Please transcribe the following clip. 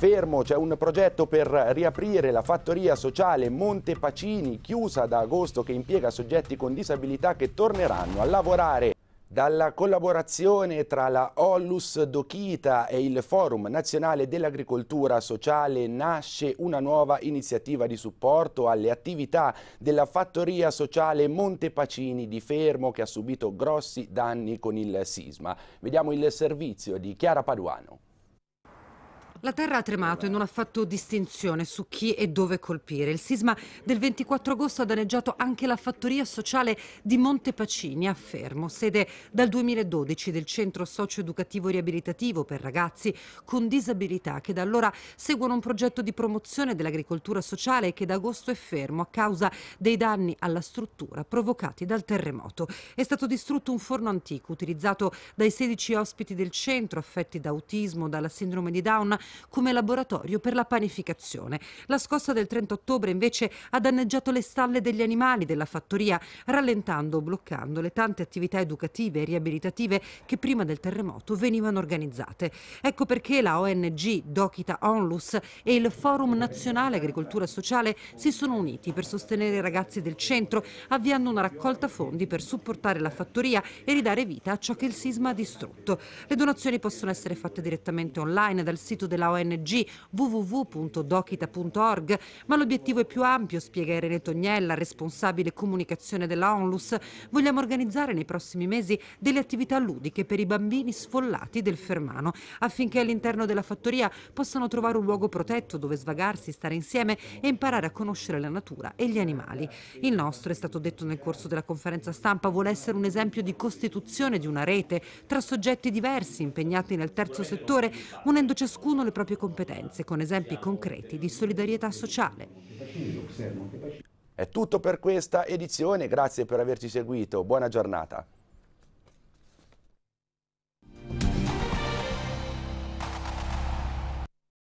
fermo c'è un progetto per riaprire la fattoria sociale Monte Pacini, chiusa da agosto, che impiega soggetti con disabilità che torneranno a lavorare. Dalla collaborazione tra la Ollus Dochita e il Forum Nazionale dell'Agricoltura Sociale nasce una nuova iniziativa di supporto alle attività della fattoria sociale Montepacini di Fermo che ha subito grossi danni con il sisma. Vediamo il servizio di Chiara Paduano. La terra ha tremato e non ha fatto distinzione su chi e dove colpire. Il sisma del 24 agosto ha danneggiato anche la fattoria sociale di Montepacini a Fermo, sede dal 2012 del centro socio-educativo riabilitativo per ragazzi con disabilità che da allora seguono un progetto di promozione dell'agricoltura sociale che da agosto è fermo a causa dei danni alla struttura provocati dal terremoto. È stato distrutto un forno antico utilizzato dai 16 ospiti del centro affetti da autismo, dalla sindrome di Down come laboratorio per la panificazione. La scossa del 30 ottobre invece ha danneggiato le stalle degli animali della fattoria, rallentando o bloccando le tante attività educative e riabilitative che prima del terremoto venivano organizzate. Ecco perché la ONG Dokita Onlus e il Forum Nazionale Agricoltura Sociale si sono uniti per sostenere i ragazzi del centro, avviando una raccolta fondi per supportare la fattoria e ridare vita a ciò che il sisma ha distrutto. Le donazioni possono essere fatte direttamente online dal sito della della ONG www.docita.org, ma l'obiettivo è più ampio, spiega Irene Tognella, responsabile comunicazione della ONLUS. Vogliamo organizzare nei prossimi mesi delle attività ludiche per i bambini sfollati del Fermano, affinché all'interno della fattoria possano trovare un luogo protetto dove svagarsi, stare insieme e imparare a conoscere la natura e gli animali. Il nostro, è stato detto nel corso della conferenza stampa, vuole essere un esempio di costituzione di una rete tra soggetti diversi impegnati nel terzo settore, unendo ciascuno le le proprie competenze con esempi concreti di solidarietà sociale. È tutto per questa edizione, grazie per averci seguito, buona giornata.